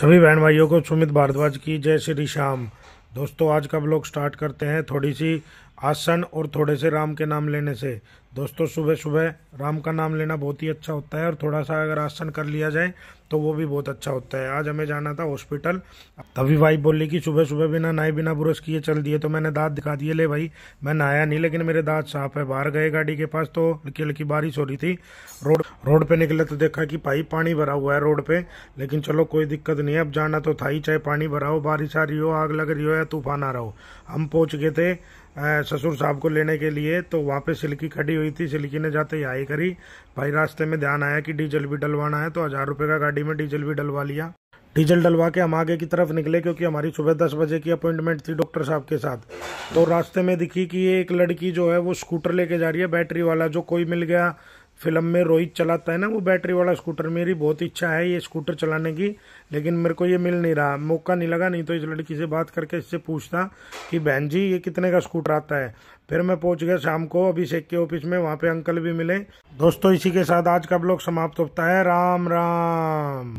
सभी बहन भाइयों को सुमित भारद्वाज की जय श्री श्याम दोस्तों आज का ब्लॉग स्टार्ट करते हैं थोड़ी सी आसन और थोड़े से राम के नाम लेने से दोस्तों सुबह सुबह राम का नाम लेना बहुत ही अच्छा होता है और थोड़ा सा अगर आसन कर लिया जाए तो वो भी बहुत अच्छा होता है आज हमें जाना था हॉस्पिटल तभी भाई बोली कि सुबह सुबह बिना नहाए बिना ब्रश किए चल दिए तो मैंने दांत दिखा दिए ले भाई मैं नहाया नहीं लेकिन मेरे दांत साफ है बाहर गए गाड़ी के पास तो हल्की हल्की बारिश हो रही थी रोड रोड पे निकले तो देखा कि भाई पानी भरा हुआ है रोड पे लेकिन चलो कोई दिक्कत नहीं है अब जाना तो था ही चाहे पानी भरा हो बारिश आ रही हो आग लग रही हो या तूफान आ रहा हो हम पहुँच गए थे ससुर साहब को लेने के लिए तो वहाँ पे सिल्की खड़ी हुई थी सिल्की ने जाते ही आई करी भाई रास्ते में ध्यान आया कि डीजल भी डलवाना है तो हज़ार रुपये का गाड़ी में डीजल भी डलवा लिया डीजल डलवा के हम आगे की तरफ निकले क्योंकि हमारी सुबह दस बजे की अपॉइंटमेंट थी डॉक्टर साहब के साथ तो रास्ते में दिखी कि ये एक लड़की जो है वो स्कूटर लेके जा रही है बैटरी वाला जो कोई मिल गया फिल्म में रोहित चलाता है ना वो बैटरी वाला स्कूटर मेरी बहुत इच्छा है ये स्कूटर चलाने की लेकिन मेरे को ये मिल नहीं रहा मौका नहीं लगा नहीं तो इस लड़की से बात करके इससे पूछता कि बहन जी ये कितने का स्कूटर आता है फिर मैं पहुंच गया शाम को अभिषेक के ऑफिस में वहाँ पे अंकल भी मिले दोस्तों इसी के साथ आज का ब्लॉग समाप्त होता है राम राम